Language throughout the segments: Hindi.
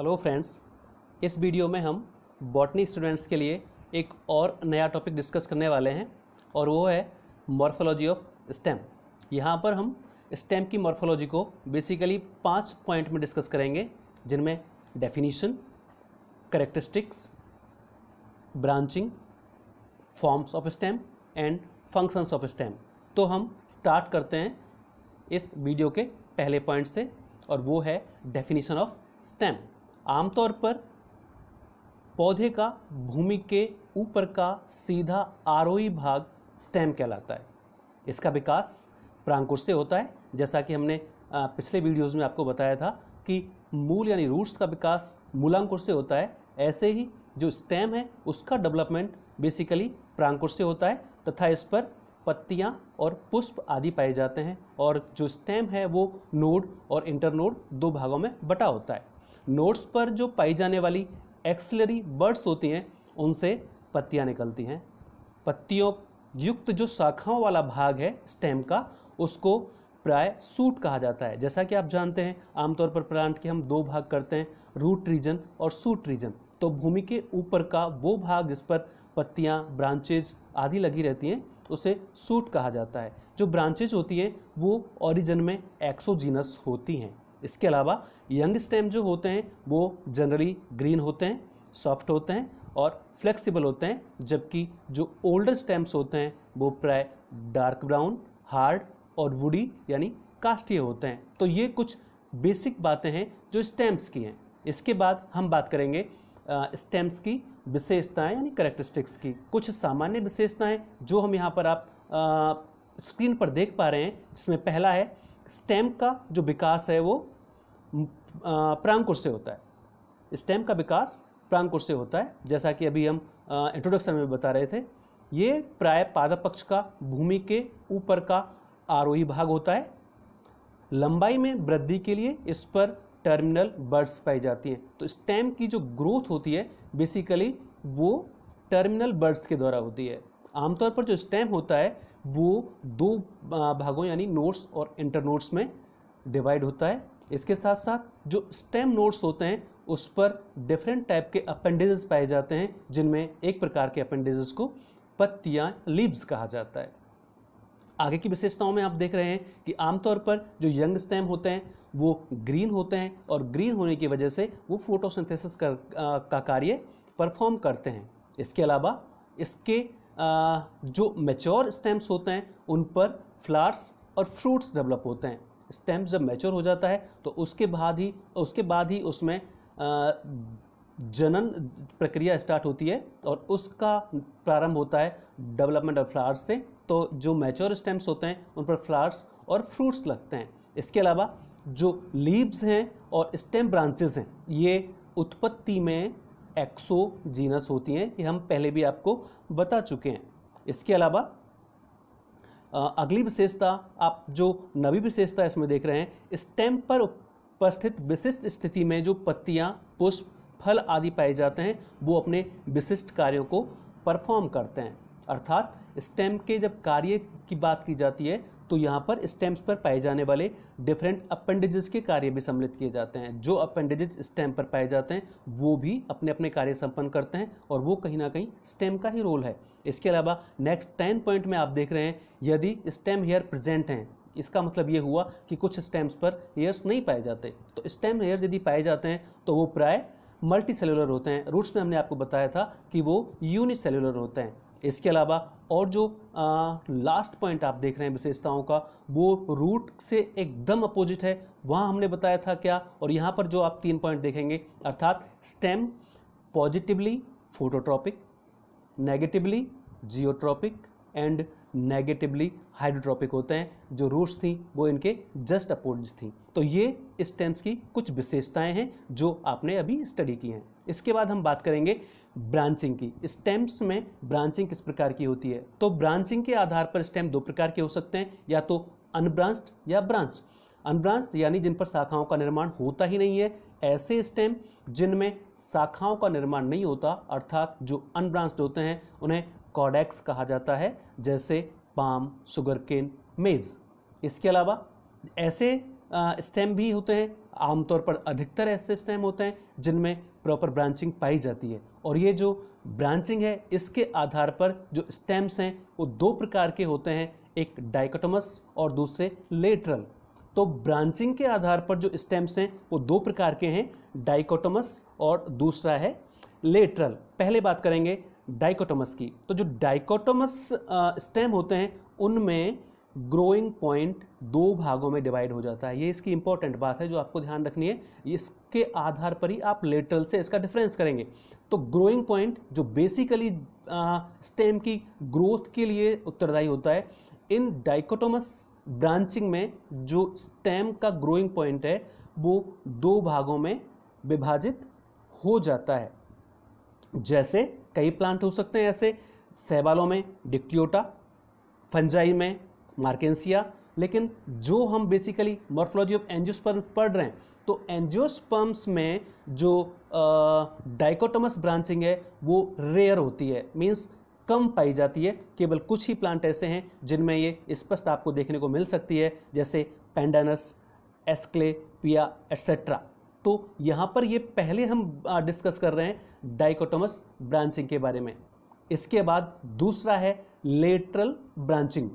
हेलो फ्रेंड्स इस वीडियो में हम बॉटनी स्टूडेंट्स के लिए एक और नया टॉपिक डिस्कस करने वाले हैं और वो है मॉर्फोलॉजी ऑफ स्टेम यहाँ पर हम स्टेम की मॉर्फोलॉजी को बेसिकली पांच पॉइंट में डिस्कस करेंगे जिनमें definition characteristics branching forms of stem and functions of stem तो हम स्टार्ट करते हैं इस वीडियो के पहले पॉइंट से और वो है डेफिनीशन ऑफ स्टेम आमतौर पर पौधे का भूमि के ऊपर का सीधा आरोही भाग स्टेम कहलाता है इसका विकास प्रांकुर से होता है जैसा कि हमने पिछले वीडियोस में आपको बताया था कि मूल यानी रूट्स का विकास मूलांकुर से होता है ऐसे ही जो स्टेम है उसका डेवलपमेंट बेसिकली प्रांकुर से होता है तथा इस पर पत्तियाँ और पुष्प आदि पाए जाते हैं और जो स्टेम है वो नोड और इंटरनोड दो भागों में बटा होता है नोट्स पर जो पाई जाने वाली एक्सलरी बर्ड्स होती हैं उनसे पत्तियाँ निकलती हैं पत्तियों युक्त जो शाखाओं वाला भाग है स्टेम का उसको प्राय सूट कहा जाता है जैसा कि आप जानते हैं आमतौर पर प्लांट के हम दो भाग करते हैं रूट रीजन और सूट रीजन तो भूमि के ऊपर का वो भाग जिस पर पत्तियाँ ब्रांचेज आदि लगी रहती हैं उसे सूट कहा जाता है जो ब्रांचेज होती हैं वो ऑरिजन में एक्सोजीनस होती हैं इसके अलावा यंग स्टेम जो होते हैं वो जनरली ग्रीन होते हैं सॉफ्ट होते हैं और फ्लेक्सिबल होते हैं जबकि जो ओल्डर स्टेम्स होते हैं वो प्राय डार्क ब्राउन हार्ड और वुडी यानी कास्टीय होते हैं तो ये कुछ बेसिक बातें हैं जो स्टेम्स की हैं इसके बाद हम बात करेंगे स्टेम्स की विशेषताएं यानी करेक्टरिस्टिक्स की कुछ सामान्य विशेषताएं जो हम यहाँ पर आप आ, स्क्रीन पर देख पा रहे हैं जिसमें पहला है स्टेम का जो विकास है वो प्रांकुर से होता है स्टेम का विकास प्रांकुर से होता है जैसा कि अभी हम इंट्रोडक्शन में बता रहे थे ये प्राय पादप पक्ष का भूमि के ऊपर का आरोही भाग होता है लंबाई में वृद्धि के लिए इस पर टर्मिनल बर्ड्स पाई जाती हैं तो स्टेम की जो ग्रोथ होती है बेसिकली वो टर्मिनल बर्ड्स के द्वारा होती है आमतौर पर जो स्टेम होता है वो दो भागों यानी नोट्स और इंटर नोट्स में डिवाइड होता है इसके साथ साथ जो स्टेम नोट्स होते हैं उस पर डिफरेंट टाइप के अपेंडिजेस पाए जाते हैं जिनमें एक प्रकार के अपेंडिजेस को पत्तियाँ लीव्स कहा जाता है आगे की विशेषताओं में आप देख रहे हैं कि आमतौर पर जो यंग स्टेम होते हैं वो ग्रीन होते हैं और ग्रीन होने की वजह से वो फोटोसिंथेसिस का कार्य परफॉर्म करते हैं इसके अलावा इसके जो मेच्योर स्टेम्स होते हैं उन पर फ्लावर्स और फ्रूट्स डेवलप होते हैं स्टेम्स जब मेच्योर हो जाता है तो उसके बाद ही उसके बाद ही उसमें जनन प्रक्रिया स्टार्ट होती है और उसका प्रारंभ होता है डेवलपमेंट ऑफ फ्लावर्स से तो जो मैच्योर स्टेम्स होते हैं उन पर फ्लावर्स और फ्रूट्स लगते हैं इसके अलावा जो लीव्स हैं और स्टेम ब्रांचेस हैं ये उत्पत्ति में एक्सोजीनस होती हैं ये हम पहले भी आपको बता चुके हैं इसके अलावा अगली विशेषता आप जो नवी विशेषता इसमें देख रहे हैं स्टेम पर उपस्थित विशिष्ट स्थिति में जो पत्तियाँ पुष्प फल आदि पाए जाते हैं वो अपने विशिष्ट कार्यों को परफॉर्म करते हैं अर्थात स्टेम के जब कार्य की बात की जाती है तो यहाँ पर स्टैम्प्स पर पाए जाने वाले डिफरेंट अपेंडेजेस के कार्य भी सम्मिलित किए जाते हैं जो अपेंडेजेस स्टैम्प पर पाए जाते हैं वो भी अपने अपने कार्य संपन्न करते हैं और वो कहीं ना कहीं स्टेम का ही रोल है इसके अलावा नेक्स्ट टेन पॉइंट में आप देख रहे हैं यदि स्टेम हेयर प्रेजेंट हैं इसका मतलब ये हुआ कि कुछ स्टैम्प्स पर हेयर्स नहीं पाए जाते तो स्टेम हेयर यदि पाए जाते हैं तो वो प्राय मल्टी सेलुलर होते हैं रूट्स में हमने आपको बताया था कि वो यूनिसेलुलर होते हैं इसके अलावा और जो आ, लास्ट पॉइंट आप देख रहे हैं विशेषताओं का वो रूट से एकदम अपोजिट है वहाँ हमने बताया था क्या और यहाँ पर जो आप तीन पॉइंट देखेंगे अर्थात stem positively phototropic negatively geotropic and negatively hydrotropic होते हैं जो रूट्स थी वो इनके जस्ट अपोजिट थी तो ये स्टेम्स की कुछ विशेषताएं हैं जो आपने अभी स्टडी की हैं इसके बाद हम बात करेंगे ब्रांचिंग की स्टेम्स में ब्रांचिंग किस प्रकार की होती है तो ब्रांचिंग के आधार पर स्टेम दो प्रकार के हो सकते हैं या तो अनब्रांच्ड या ब्रांच अनब्रांच्ड यानी जिन पर शाखाओं का निर्माण होता ही नहीं है ऐसे स्टेम जिनमें शाखाओं का निर्माण नहीं होता अर्थात जो अनब्रांच्ड होते हैं उन्हें कॉडेक्स कहा जाता है जैसे पाम शुगर केन मेज़ इसके अलावा ऐसे स्टेम भी होते हैं आमतौर पर अधिकतर ऐसे स्टेम होते हैं जिनमें प्रॉपर ब्रांचिंग पाई जाती है और ये जो ब्रांचिंग है इसके आधार पर जो स्टेम्स हैं वो दो प्रकार के होते हैं एक डाइकोटोमस और दूसरे लेटरल तो ब्रांचिंग के आधार पर जो स्टेम्स हैं वो दो प्रकार के हैं डाइकोटमस और दूसरा है लेटरल पहले बात करेंगे डाइकोटोमस की तो जो डाइकोटोमस स्टेम होते हैं उनमें ग्रोइंग पॉइंट दो भागों में डिवाइड हो जाता है ये इसकी इंपॉर्टेंट बात है जो आपको ध्यान रखनी है इसके आधार पर ही आप लेटरल से इसका डिफरेंस करेंगे तो ग्रोइंग पॉइंट जो बेसिकली स्टेम की ग्रोथ के लिए उत्तरदायी होता है इन डाइकोटोमस ब्रांचिंग में जो स्टेम का ग्रोइंग पॉइंट है वो दो भागों में विभाजित हो जाता है जैसे कई प्लांट हो सकते हैं ऐसे सहबालों में डिक्टियोटा फंजाई में मार्केंसिया लेकिन जो हम बेसिकली मॉर्फोलॉजी ऑफ एंजियोस्पर्म पढ़ रहे हैं तो एंजियोस्पर्म्स में जो डाइकोटमस ब्रांचिंग है वो रेयर होती है मीन्स कम पाई जाती है केवल कुछ ही प्लांट ऐसे हैं जिनमें ये स्पष्ट आपको देखने को मिल सकती है जैसे पेंडानस एस्क्ले पिया एट्सेट्रा तो यहाँ पर ये पहले हम डिस्कस कर रहे हैं डाइकोटोमस ब्रांचिंग के बारे में इसके बाद दूसरा है lateral branching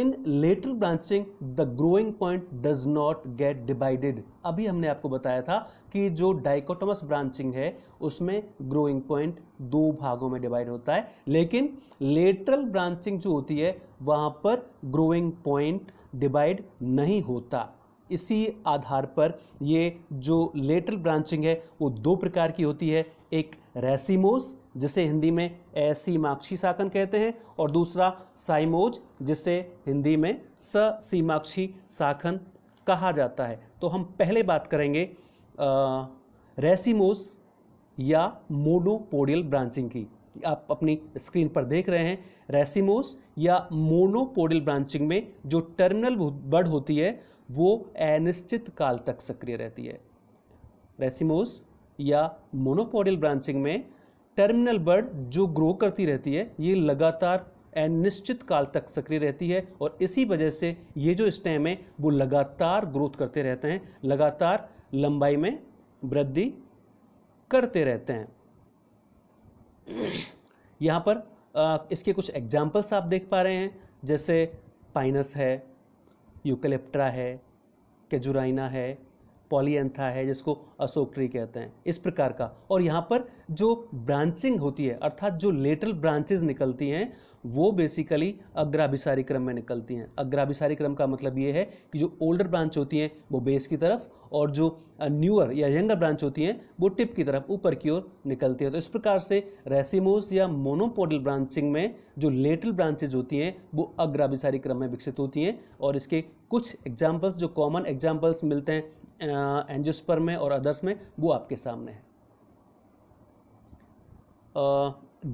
in lateral branching the growing point does not get divided अभी हमने आपको बताया था कि जो डाइकोटोमस ब्रांचिंग है उसमें ग्रोइंग पॉइंट दो भागों में डिवाइड होता है लेकिन लेटरल ब्रांचिंग जो होती है वहां पर ग्रोइंग पॉइंट डिवाइड नहीं होता इसी आधार पर ये जो लेटरल ब्रांचिंग है वो दो प्रकार की होती है एक रेसिमोज जिसे हिंदी में माक्षी साकन कहते हैं और दूसरा साइमोज जिसे हिंदी में सीमाक्षी साखन कहा जाता है तो हम पहले बात करेंगे रेसिमोस या मोनोपोडियल ब्रांचिंग की आप अपनी स्क्रीन पर देख रहे हैं रेसिमोस या मोनोपोडियल ब्रांचिंग में जो टर्मिनल बर्ड होती है वो अनिश्चित काल तक सक्रिय रहती है रेसिमोस या मोनोपोडियल ब्रांचिंग में टर्मिनल बर्ड जो ग्रो करती रहती है ये लगातार अनिश्चित काल तक सक्रिय रहती है और इसी वजह से ये जो स्टेम है वो लगातार ग्रोथ करते रहते हैं लगातार लंबाई में वृद्धि करते रहते हैं यहाँ पर आ, इसके कुछ एग्जाम्पल्स आप देख पा रहे हैं जैसे पाइनस है यूकलिप्ट्रा है केजुराइना है पॉलीएंथा है जिसको अशोक ट्री कहते हैं इस प्रकार का और यहाँ पर जो ब्रांचिंग होती है अर्थात जो लेटरल ब्रांचेज निकलती हैं वो बेसिकली अग्राभिसारी क्रम में निकलती हैं अग्राभिसारी क्रम का मतलब ये है कि जो ओल्डर ब्रांच होती हैं वो बेस की तरफ और जो न्यूअर या यंगर ब्रांच होती हैं वो टिप की तरफ ऊपर की ओर निकलती है तो इस प्रकार से रेसिमोस या मोनोपोडल ब्रांचिंग में जो लेटल ब्रांचेज होती हैं वो अग्राभिसारी क्रम में विकसित होती हैं और इसके कुछ एग्जाम्पल्स जो कॉमन एग्जाम्पल्स मिलते हैं एंजियोस्पर्म में और अदर्स में वो आपके सामने है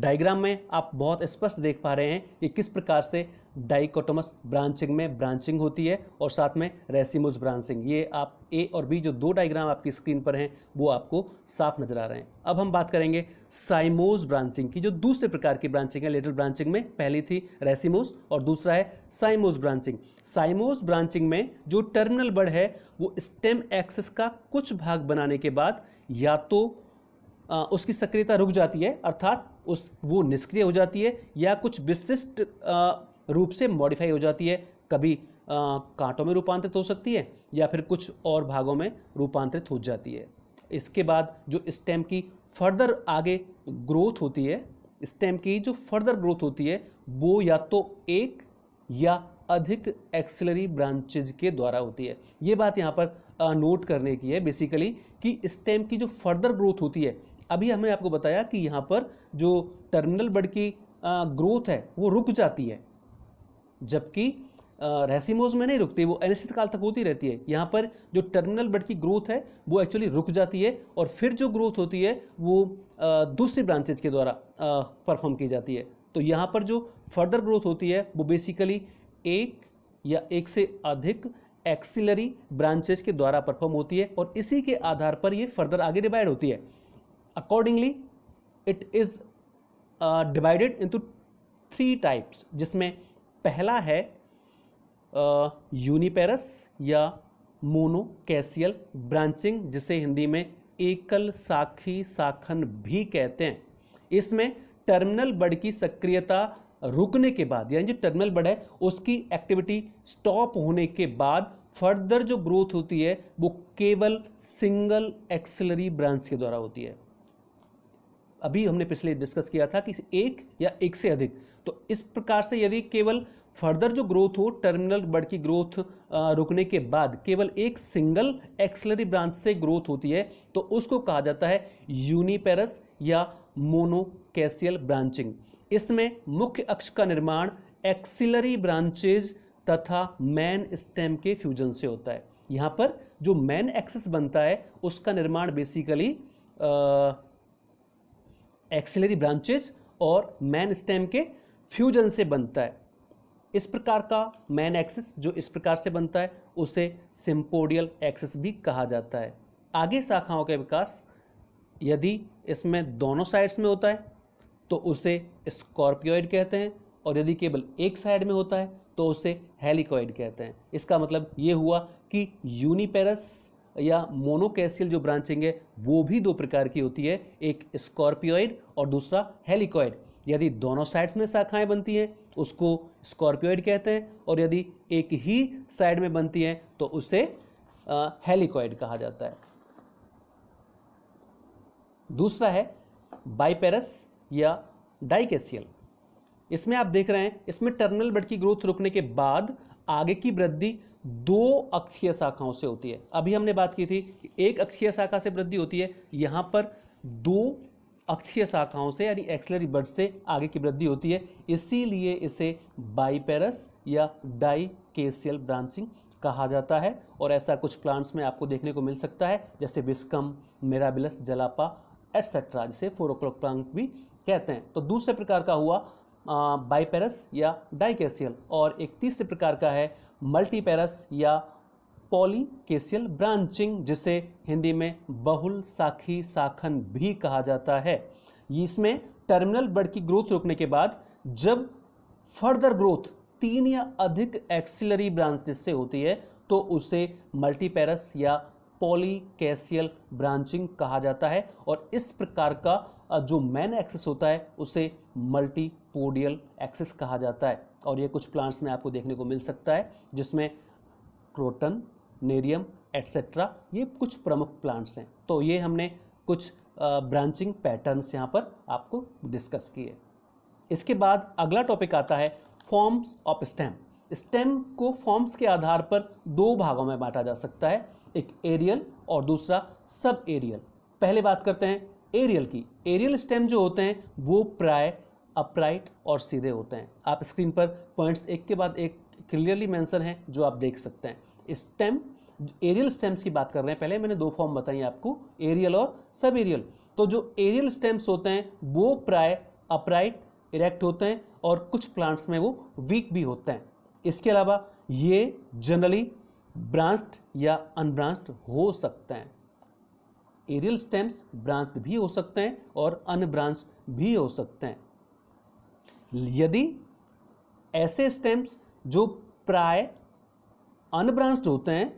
डायग्राम में आप बहुत स्पष्ट देख पा रहे हैं कि किस प्रकार से डाइकोटोमस ब्रांचिंग में ब्रांचिंग होती है और साथ में रेसिमोज ब्रांचिंग ये आप ए और बी जो दो डायग्राम आपकी स्क्रीन पर हैं वो आपको साफ नजर आ रहे हैं अब हम बात करेंगे साइमोज ब्रांचिंग की जो दूसरे प्रकार की ब्रांचिंग है लेटल ब्रांचिंग में पहली थी रेसिमोज और दूसरा है साइमोज ब्रांचिंग साइमोज ब्रांचिंग में जो टर्मिनल बड़ है वो स्टेम एक्सेस का कुछ भाग बनाने के बाद या तो आ, उसकी सक्रियता रुक जाती है अर्थात उस वो निष्क्रिय हो जाती है या कुछ विशिष्ट रूप से मॉडिफाई हो जाती है कभी आ, कांटों में रूपांतरित हो सकती है या फिर कुछ और भागों में रूपांतरित हो जाती है इसके बाद जो स्टेम की फर्दर आगे ग्रोथ होती है स्टेम की जो फर्दर ग्रोथ होती है वो या तो एक या अधिक एक्सलरी ब्रांचेज के द्वारा होती है ये बात यहाँ पर नोट करने की है बेसिकली कि स्टेम की जो फर्दर ग्रोथ होती है अभी हमने आपको बताया कि यहाँ पर जो टर्मिनल बड की ग्रोथ है वो रुक जाती है जबकि रेसिमोज में नहीं रुकती वो अनिश्चित काल तक होती रहती है यहाँ पर जो टर्मिनल बड की ग्रोथ है वो एक्चुअली रुक जाती है और फिर जो ग्रोथ होती है वो दूसरी ब्रांचेज के द्वारा परफॉर्म की जाती है तो यहाँ पर जो फर्दर ग्रोथ होती है वो बेसिकली एक या एक से अधिक एक्सिलरी ब्रांचेज के द्वारा परफॉर्म होती है और इसी के आधार पर ये फर्दर आगे डिवाइड होती है accordingly it is divided into three types जिसमें पहला है यूनिपेरस या मोनोकैसियल ब्रांचिंग जिसे हिंदी में एकल साखी साखन भी कहते हैं इसमें टर्मिनल बड की सक्रियता रुकने के बाद यानी जो टर्मिनल बड है उसकी एक्टिविटी स्टॉप होने के बाद फर्दर जो ग्रोथ होती है वो केवल सिंगल एक्सलरी ब्रांच के द्वारा होती है अभी हमने पिछले डिस्कस किया था कि एक या एक से अधिक तो इस प्रकार से यदि केवल फर्दर जो ग्रोथ हो टर्मिनल बर्ड की ग्रोथ रुकने के बाद केवल एक सिंगल एक्सलरी ब्रांच से ग्रोथ होती है तो उसको कहा जाता है यूनिपेरस या मोनोकैसियल ब्रांचिंग इसमें मुख्य अक्ष का निर्माण एक्सिलरी ब्रांचेज तथा मैन स्टेम के फ्यूजन से होता है यहाँ पर जो मैन एक्सेस बनता है उसका निर्माण बेसिकली एक्सिलरी ब्रांचेज और मैन स्टेम के फ्यूजन से बनता है इस प्रकार का मैन एक्सिस जो इस प्रकार से बनता है उसे सिम्पोडियल एक्सिस भी कहा जाता है आगे शाखाओं का विकास यदि इसमें दोनों साइड्स में होता है तो उसे स्कॉर्पियोइड कहते हैं और यदि केवल एक साइड में होता है तो उसे हेलिकॉइड कहते हैं इसका मतलब ये हुआ कि यूनिपेरस या मोनोकैसियल जो ब्रांचिंग है वो भी दो प्रकार की होती है एक स्कॉर्पियोइड और दूसरा हेलिकॉइड यदि दोनों साइड्स में शाखाएं बनती हैं तो उसको स्कॉर्पियोइड कहते हैं और यदि एक ही साइड में बनती हैं तो उसे हेलिकॉइड कहा जाता है दूसरा है बाइपेरस या डाइकेशियल इसमें आप देख रहे हैं इसमें टर्मिनल बड की ग्रोथ रुकने के बाद आगे की वृद्धि दो अक्षीय शाखाओं से होती है अभी हमने बात की थी कि एक अक्षीय शाखा से वृद्धि होती है यहां पर दो अक्षीय शाखाओं से यानी एक्सलरी बर्ड से आगे की वृद्धि होती है इसीलिए इसे बाईपेरस या डाई केसियल ब्रांचिंग कहा जाता है और ऐसा कुछ प्लांट्स में आपको देखने को मिल सकता है जैसे बिस्कम मेराबिलस जलापा एट्सेट्रा जिसे फोर प्लांट भी कहते हैं तो दूसरे प्रकार का हुआ बाईपेरस या डाइकेसियल और एक तीसरे प्रकार का है मल्टीपेरस या पॉलीकेशियल ब्रांचिंग जिसे हिंदी में बहुल साखी शाखन भी कहा जाता है इसमें टर्मिनल बर्ड की ग्रोथ रोकने के बाद जब फर्दर ग्रोथ तीन या अधिक एक्सिलरी ब्रांच से होती है तो उसे मल्टीपेरस या पॉलीकेशियल ब्रांचिंग कहा जाता है और इस प्रकार का जो मैन एक्सेस होता है उसे मल्टीपोडियल एक्सेस कहा जाता है और ये कुछ प्लांट्स में आपको देखने को मिल सकता है जिसमें क्रोटन नेरियम एट्सेट्रा ये कुछ प्रमुख प्लांट्स हैं तो ये हमने कुछ ब्रांचिंग पैटर्न्स यहाँ पर आपको डिस्कस किए इसके बाद अगला टॉपिक आता है फॉर्म्स ऑफ स्टेम स्टेम को फॉर्म्स के आधार पर दो भागों में बांटा जा सकता है एक एरियल और दूसरा सब एरियल पहले बात करते हैं एरियल की एरियल स्टेम जो होते हैं वो प्राय अपराइट और सीधे होते हैं आप स्क्रीन पर पॉइंट्स एक के बाद एक क्लियरली मैंसन हैं जो आप देख सकते हैं स्टेम एरियल स्टेम्स की बात कर रहे हैं पहले मैंने दो फॉर्म बताई आपको एरियल और सब एरियल तो जो एरियल स्टेम्स होते हैं वो प्राय अपराइट इरेक्ट होते हैं और कुछ प्लांट्स में वो वीक भी होते हैं इसके अलावा ये जनरली ब्रांस्ड या अनब्रांस्ड हो सकते हैं एरियल स्टेम्स ब्रांस्ड भी हो सकते हैं और अनब्रांस्ड भी हो सकते हैं यदि ऐसे स्टेम्स जो प्राय अनब्रांच्ड होते हैं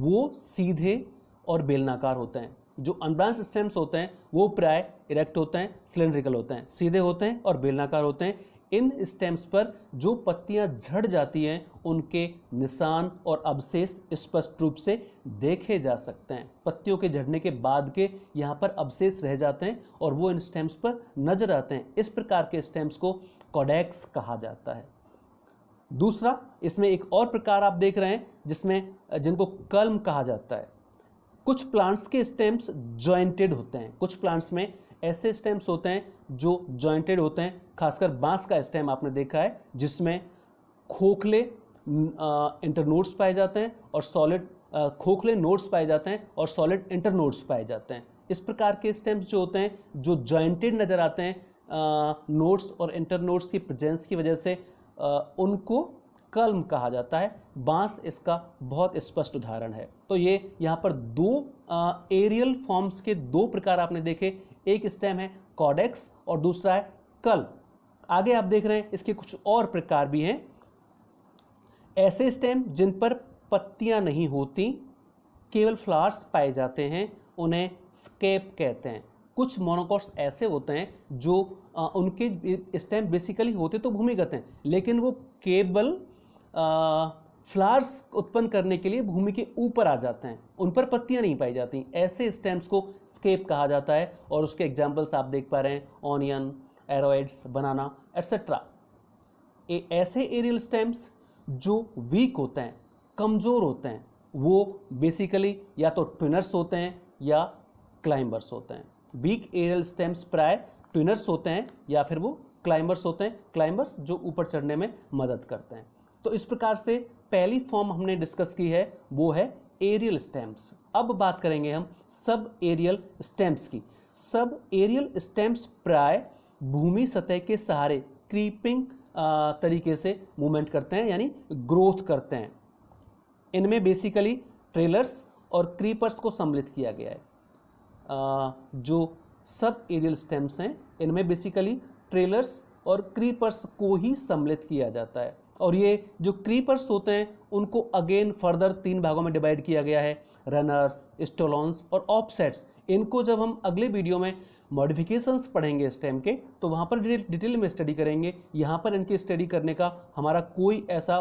वो सीधे और बेलनाकार होते हैं जो अनब्रांच स्टेम्स होते हैं वो प्राय इरेक्ट होते हैं सिलेंड्रिकल होते हैं सीधे होते हैं और बेलनाकार होते हैं इन स्टेम्स पर जो पत्तियां झड़ जाती हैं उनके निशान और अवशेष स्पष्ट रूप से देखे जा सकते हैं पत्तियों के झड़ने के बाद के यहाँ पर अवशेष रह जाते हैं और वो इन स्टेम्स पर नजर आते हैं इस प्रकार के स्टेम्स को कॉडेक्स कहा जाता है दूसरा इसमें एक और प्रकार आप देख रहे हैं जिसमें जिनको कलम कहा जाता है कुछ प्लांट्स के स्टेम्स जॉइंटेड होते हैं कुछ प्लांट्स में ऐसे स्टेम्स होते हैं जो जॉइंटेड होते हैं खासकर बांस का स्टेम आपने देखा है जिसमें खोखले इंटरनोड्स पाए जाते हैं और सॉलिड खोखले नोड्स पाए जाते हैं और सॉलिड इंटरनोड्स पाए जाते हैं इस प्रकार के स्टेम्स जो होते हैं जो जॉइंटेड नज़र आते हैं नोट्स और इंटरनोट्स की प्रजेंस की वजह से उनको कलम कहा जाता है बांस इसका बहुत स्पष्ट उदाहरण है तो ये यहाँ पर दो एरियल फॉर्म्स के दो प्रकार आपने देखे एक स्टेम है कॉडेक्स और दूसरा है कल आगे आप देख रहे हैं इसके कुछ और प्रकार भी हैं ऐसे स्टेम जिन पर पत्तियां नहीं होती केवल फ्लावर्स पाए जाते हैं उन्हें स्केप कहते हैं कुछ मोनोकॉट्स ऐसे होते हैं जो आ, उनके स्टेम बेसिकली होते तो भूमिगत हैं लेकिन वो केवल फ्लावर्स उत्पन्न करने के लिए भूमि के ऊपर आ जाते हैं उन पर पत्तियां नहीं पाई जाती ऐसे स्टेम्स को स्केप कहा जाता है और उसके एग्जाम्पल्स आप देख पा रहे हैं ऑनियन एरोइड्स बनाना एट्सेट्रा ए, ऐसे एरियल स्टेम्स जो वीक होते हैं कमज़ोर होते हैं वो बेसिकली या तो ट्विनर्स होते हैं या क्लाइंबर्स होते हैं वीक एरियल स्टेम्स प्राय ट्विनर्स होते हैं या फिर वो क्लाइंबर्स होते हैं क्लाइंबर्स जो ऊपर चढ़ने में मदद करते हैं तो इस प्रकार से पहली फॉर्म हमने डिस्कस की है वो है एरियल स्टेम्स अब बात करेंगे हम सब एरियल स्टेम्स की सब एरियल स्टेम्स प्राय भूमि सतह के सहारे क्रीपिंग तरीके से मूवमेंट करते हैं यानी ग्रोथ करते हैं इनमें बेसिकली ट्रेलर्स और क्रीपर्स को सम्मिलित किया गया है जो सब एरियल स्टेम्स हैं इनमें बेसिकली ट्रेलर्स और क्रीपर्स को ही सम्मिलित किया जाता है और ये जो क्रीपर्स होते हैं उनको अगेन फर्दर तीन भागों में डिवाइड किया गया है रनर्स स्टोलॉन्स और ऑफसेट्स इनको जब हम अगले वीडियो में मॉडिफिकेशंस पढ़ेंगे स्टेम के तो वहाँ पर डिटेल में स्टडी करेंगे यहाँ पर इनकी स्टडी करने का हमारा कोई ऐसा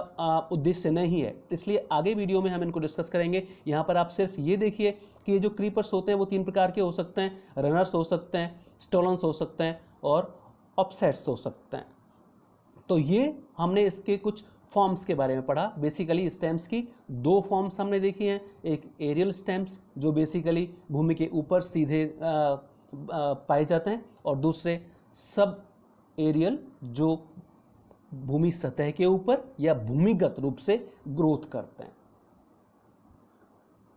उद्देश्य नहीं है तो इसलिए आगे वीडियो में हम इनको डिस्कस करेंगे यहाँ पर आप सिर्फ ये देखिए कि ये जो क्रीपर्स होते हैं वो तीन प्रकार के हो सकते हैं रनर्स हो सकते हैं स्टोलन्स हो सकते हैं और ऑप्सेट्स हो सकते हैं तो ये हमने इसके कुछ फॉर्म्स के बारे में पढ़ा बेसिकली स्टैम्प्स की दो फॉर्म्स हमने देखी हैं एक एरियल स्टैम्प्स जो बेसिकली भूमि के ऊपर सीधे आ, पाए जाते हैं और दूसरे सब एरियल जो भूमि सतह के ऊपर या भूमिगत रूप से ग्रोथ करते हैं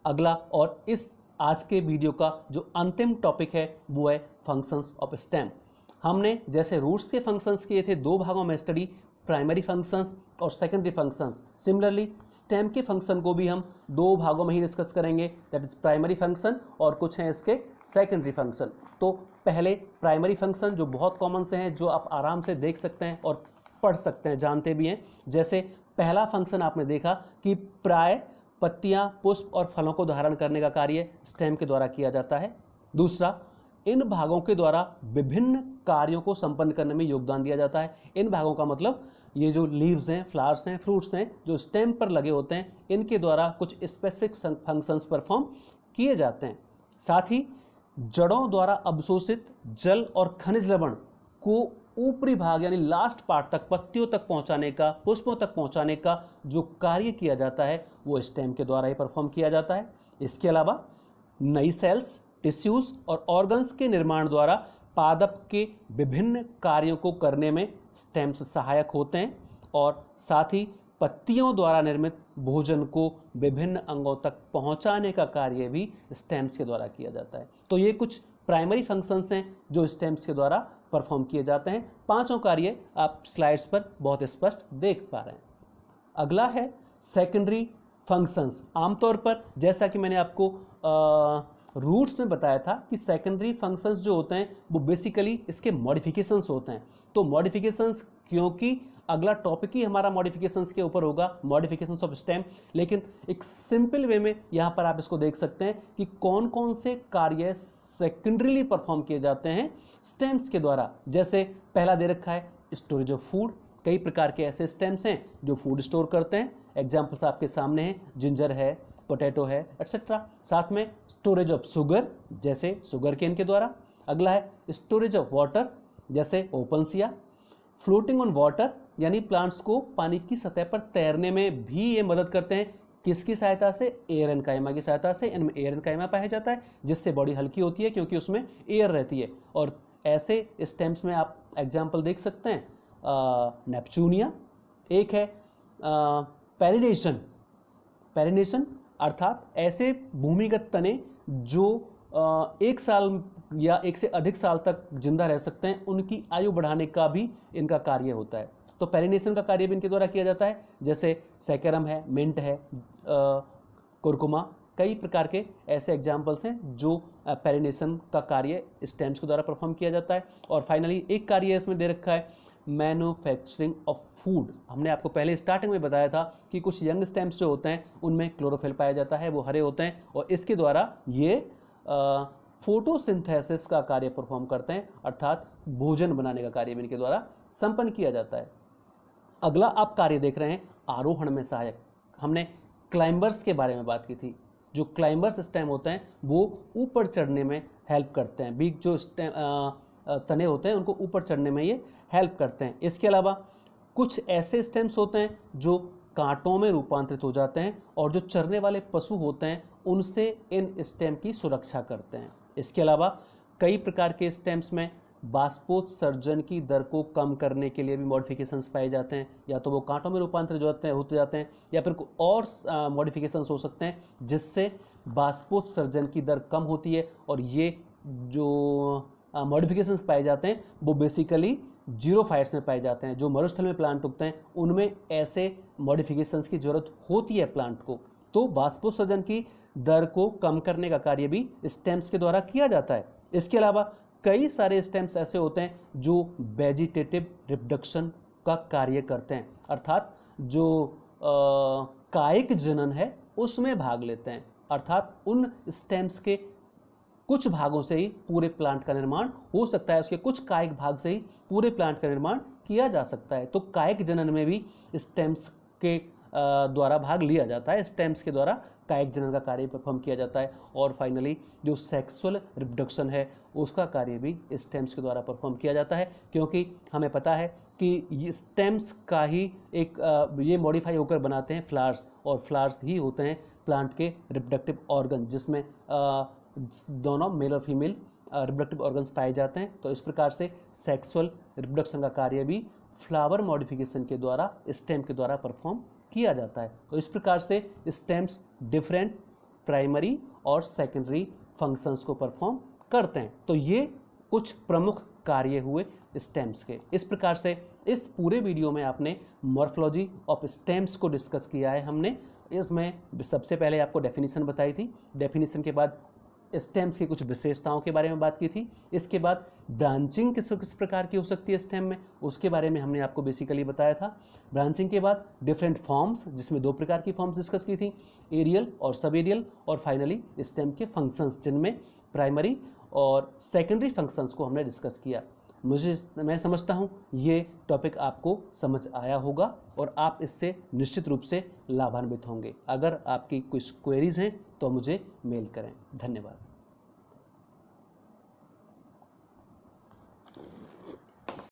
अगला और इस आज के वीडियो का जो अंतिम टॉपिक है वो है फंक्शंस ऑफ स्टेम हमने जैसे रूट्स के फंक्शंस किए थे दो भागों में स्टडी प्राइमरी फंक्शंस और सेकेंडरी फंक्शंस सिमिलरली स्टेम के फंक्शन को भी हम दो भागों में ही डिस्कस करेंगे दैट इज प्राइमरी फंक्शन और कुछ हैं इसके सेकेंडरी फंक्शन तो पहले प्राइमरी फंक्शन जो बहुत कॉमन से हैं जो आप आराम से देख सकते हैं और पढ़ सकते हैं जानते भी हैं जैसे पहला फंक्शन आपने देखा कि प्राय पत्तियाँ पुष्प और फलों को धारण करने का कार्य स्टेम के द्वारा किया जाता है दूसरा इन भागों के द्वारा विभिन्न कार्यों को संपन्न करने में योगदान दिया जाता है इन भागों का मतलब ये जो लीव्स हैं फ्लावर्स हैं फ्रूट्स हैं जो स्टेम पर लगे होते हैं इनके द्वारा कुछ स्पेसिफिक फंक्शंस परफॉर्म किए जाते हैं साथ ही जड़ों द्वारा अवशोषित जल और खनिज लवण को ऊपरी भाग यानी लास्ट पार्ट तक पत्तियों तक पहुंचाने का पुष्पों तक पहुंचाने का जो कार्य किया जाता है वो स्टेम के द्वारा ही परफॉर्म किया जाता है इसके अलावा नई सेल्स टिश्यूज और ऑर्गन्स के निर्माण द्वारा पादप के विभिन्न कार्यों को करने में स्टेम्स सहायक होते हैं और साथ ही पत्तियों द्वारा निर्मित भोजन को विभिन्न अंगों तक पहुंचाने का कार्य भी स्टेम्स के द्वारा किया जाता है तो ये कुछ प्राइमरी फंक्शंस हैं जो स्टेम्स के द्वारा परफॉर्म किए जाते हैं पांचों कार्य आप स्लाइड्स पर बहुत स्पष्ट देख पा रहे हैं अगला है सेकेंडरी फंक्शंस आमतौर पर जैसा कि मैंने आपको आ, रूट्स में बताया था कि सेकेंडरी फंक्शंस जो होते हैं वो बेसिकली इसके मॉडिफिकेशंस होते हैं तो मॉडिफिकेशंस क्योंकि अगला टॉपिक ही हमारा मॉडिफिकेशंस के ऊपर होगा मॉडिफिकेशंस ऑफ स्टेम लेकिन एक सिंपल वे में यहाँ पर आप इसको देख सकते हैं कि कौन कौन से कार्य सेकेंडरीली परफॉर्म किए जाते हैं स्टेम्स के द्वारा जैसे पहला दे रखा है स्टोरेज ऑफ फूड कई प्रकार के ऐसे स्टेम्स हैं जो फूड स्टोर करते हैं एग्जाम्पल्स आपके सामने हैं जिंजर है पोटैटो है एट्सेट्रा साथ में स्टोरेज ऑफ शुगर जैसे शुगर केन के द्वारा अगला है स्टोरेज ऑफ वाटर जैसे ओपनसिया फ्लोटिंग ऑन वाटर यानी प्लांट्स को पानी की सतह पर तैरने में भी ये मदद करते हैं किसकी सहायता से एयर एन कायमा की सहायता से इनमें एयर एन कायमा पाया जाता है जिससे बॉडी हल्की होती है क्योंकि उसमें एयर रहती है और ऐसे स्टेम्स में आप एग्जाम्पल देख सकते हैं नेपचूनिया एक है पेरिनेशन पेरिनेशन अर्थात ऐसे भूमिगत तने जो एक साल या एक से अधिक साल तक जिंदा रह सकते हैं उनकी आयु बढ़ाने का भी इनका कार्य होता है तो पेरिनेशन का कार्य भी इनके द्वारा किया जाता है जैसे सैकरम है मिंट है कुरकुमा कई प्रकार के ऐसे एग्जाम्पल्स हैं जो पेरिनेशन का कार्य स्टेम्स के द्वारा परफॉर्म किया जाता है और फाइनली एक कार्य इसमें दे रखा है मैन्युफैक्चरिंग ऑफ फूड हमने आपको पहले स्टार्टिंग में बताया था कि कुछ यंग स्टेम्स जो होते हैं उनमें क्लोरोफिल पाया जाता है वो हरे होते हैं और इसके द्वारा ये फोटोसिंथेसिस का कार्य परफॉर्म करते हैं अर्थात भोजन बनाने का कार्य इनके द्वारा संपन्न किया जाता है अगला आप कार्य देख रहे हैं आरोहण में सहायक हमने क्लाइंबर्स के बारे में बात की थी जो क्लाइंबर्स स्टेम होते हैं वो ऊपर चढ़ने में हेल्प करते हैं बीक जो स्टेम तने होते हैं उनको ऊपर चढ़ने में ये हेल्प करते हैं इसके अलावा कुछ ऐसे स्टेम्स होते हैं जो कांटों में रूपांतरित हो जाते हैं और जो चरने वाले पशु होते हैं उनसे इन स्टेम की सुरक्षा करते हैं इसके अलावा कई प्रकार के स्टेम्स में बाष्पोत्सर्जन की दर को कम करने के लिए भी मॉडिफिकेशंस पाए जाते हैं या तो वो कांटों में रूपांतरित होते हैं होते जाते हैं या फिर और मॉडिफिकेशंस हो सकते हैं जिससे बाष्पोत्सर्जन की दर कम होती है और ये जो मॉडिफिकेशंस पाए जाते हैं वो बेसिकली जीरो फाइट्स में पाए जाते हैं जो मरुस्थल में प्लांट उगते हैं उनमें ऐसे मॉडिफिकेशंस की ज़रूरत होती है प्लांट को तो बाष्पोत्सर्जन की दर को कम करने का कार्य भी स्टेम्स के द्वारा किया जाता है इसके अलावा कई सारे स्टेम्स ऐसे होते हैं जो वेजिटेटिव रिप्रोडक्शन का कार्य करते हैं अर्थात जो आ, कायिक जनन है उसमें भाग लेते हैं अर्थात उन स्टेम्स के कुछ भागों से ही पूरे प्लांट का निर्माण हो सकता है उसके कुछ कायिक भाग से ही पूरे प्लांट का निर्माण किया जा सकता है तो कायक जनन में भी स्टेम्स के द्वारा भाग लिया जाता है स्टेम्स के द्वारा कायक जनन का कार्य परफॉर्म किया जाता है और फाइनली जो सेक्सुअल रिप्रोडक्शन है उसका कार्य भी स्टेम्स के द्वारा परफॉर्म किया जाता है क्योंकि हमें पता है कि ये स्टेम्स का ही एक ये मॉडिफाई होकर बनाते हैं फ्लावर्स और फ्लावर्स ही होते हैं प्लांट के रिप्रोडक्टिव ऑर्गन जिसमें दोनों मेल और फीमेल रिप्रोडक्टिव ऑर्गन्स पाए जाते हैं तो इस प्रकार से सेक्सुअल रिप्रोडक्शन का कार्य भी फ्लावर मॉडिफिकेशन के द्वारा स्टेम के द्वारा परफॉर्म किया जाता है तो इस प्रकार से स्टेम्स डिफरेंट प्राइमरी और सेकेंडरी फंक्शंस को परफॉर्म करते हैं तो ये कुछ प्रमुख कार्य हुए स्टेम्स के इस प्रकार से इस पूरे वीडियो में आपने मॉर्फोलॉजी ऑफ स्टेम्स को डिस्कस किया है हमने इसमें सबसे पहले आपको डेफिनेशन बताई थी डेफिनेशन के बाद स्टेम्स की कुछ विशेषताओं के बारे में बात की थी इसके बाद ब्रांचिंग किस किस प्रकार की हो सकती है स्टेम में उसके बारे में हमने आपको बेसिकली बताया था ब्रांचिंग के बाद डिफरेंट फॉर्म्स जिसमें दो प्रकार की फॉर्म्स डिस्कस की थी एरियल और सब एरियल और फाइनली स्टेम के फंक्शंस जिनमें प्राइमरी और सेकेंडरी फंक्शंस को हमने डिस्कस किया मुझे मैं समझता हूँ ये टॉपिक आपको समझ आया होगा और आप इससे निश्चित रूप से लाभान्वित होंगे अगर आपकी कुछ क्वेरीज हैं तो मुझे मेल करें धन्यवाद